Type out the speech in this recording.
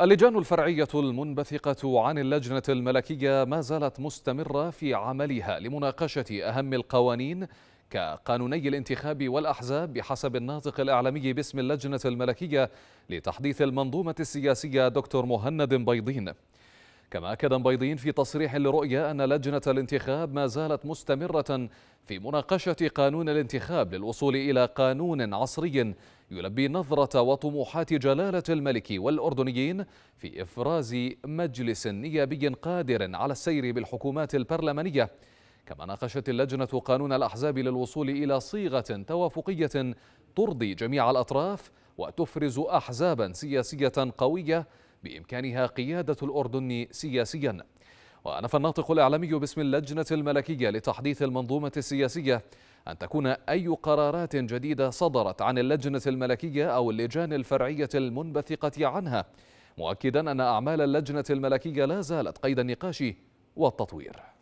اللجان الفرعية المنبثقة عن اللجنة الملكية ما زالت مستمرة في عملها لمناقشة أهم القوانين كقانوني الانتخاب والأحزاب بحسب الناطق الإعلامي باسم اللجنة الملكية لتحديث المنظومة السياسية دكتور مهند بيضين كما أكد بيضين في تصريح لرؤية أن لجنة الانتخاب ما زالت مستمرة في مناقشة قانون الانتخاب للوصول إلى قانون عصري يلبي نظرة وطموحات جلالة الملك والأردنيين في إفراز مجلس نيابي قادر على السير بالحكومات البرلمانية كما ناقشت اللجنة قانون الأحزاب للوصول إلى صيغة توافقية ترضي جميع الأطراف وتفرز أحزابا سياسية قوية بإمكانها قيادة الأردن سياسياً وأنف الناطق الإعلامي باسم اللجنة الملكية لتحديث المنظومة السياسية أن تكون أي قرارات جديدة صدرت عن اللجنة الملكية أو اللجان الفرعية المنبثقة عنها مؤكدا أن أعمال اللجنة الملكية لا زالت قيد النقاش والتطوير